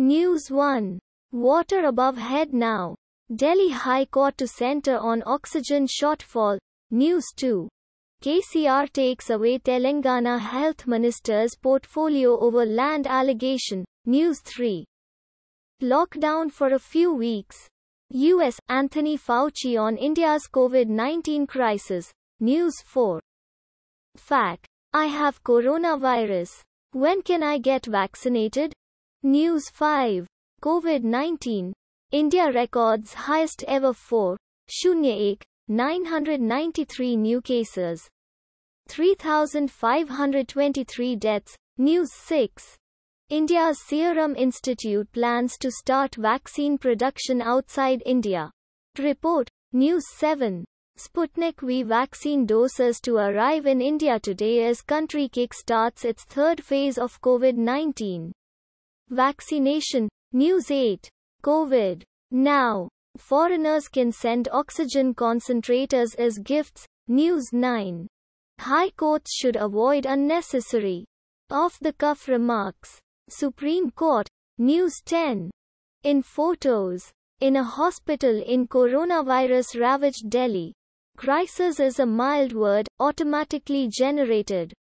News 1. Water above head now. Delhi High Court to center on oxygen shortfall. News 2. KCR takes away Telangana Health Minister's portfolio over land allegation. News 3. Lockdown for a few weeks. US Anthony Fauci on India's COVID-19 crisis. News 4. Fact. I have coronavirus. When can I get vaccinated? News 5. COVID-19. India records highest ever 4. 993 new cases. 3,523 deaths. News 6. India's Serum Institute plans to start vaccine production outside India. Report. News 7. Sputnik V vaccine doses to arrive in India today as country kick-starts its third phase of COVID-19. Vaccination. News 8. COVID. Now. Foreigners can send oxygen concentrators as gifts. News 9. High courts should avoid unnecessary off the cuff remarks. Supreme Court. News 10. In photos. In a hospital in coronavirus ravaged Delhi. Crisis is a mild word, automatically generated.